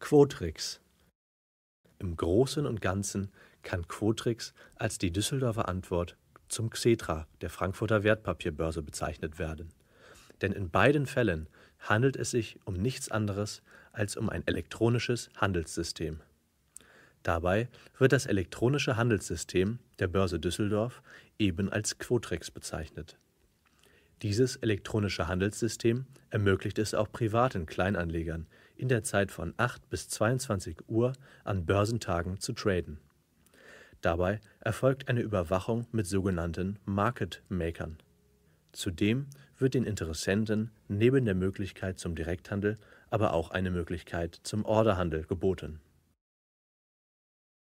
Quotrix. Im Großen und Ganzen kann Quotrix als die Düsseldorfer Antwort zum Xetra der Frankfurter Wertpapierbörse bezeichnet werden. Denn in beiden Fällen handelt es sich um nichts anderes als um ein elektronisches Handelssystem. Dabei wird das elektronische Handelssystem der Börse Düsseldorf eben als Quotrix bezeichnet. Dieses elektronische Handelssystem ermöglicht es auch privaten Kleinanlegern, in der Zeit von 8 bis 22 Uhr an Börsentagen zu traden. Dabei erfolgt eine Überwachung mit sogenannten Market Makern. Zudem wird den Interessenten neben der Möglichkeit zum Direkthandel aber auch eine Möglichkeit zum Orderhandel geboten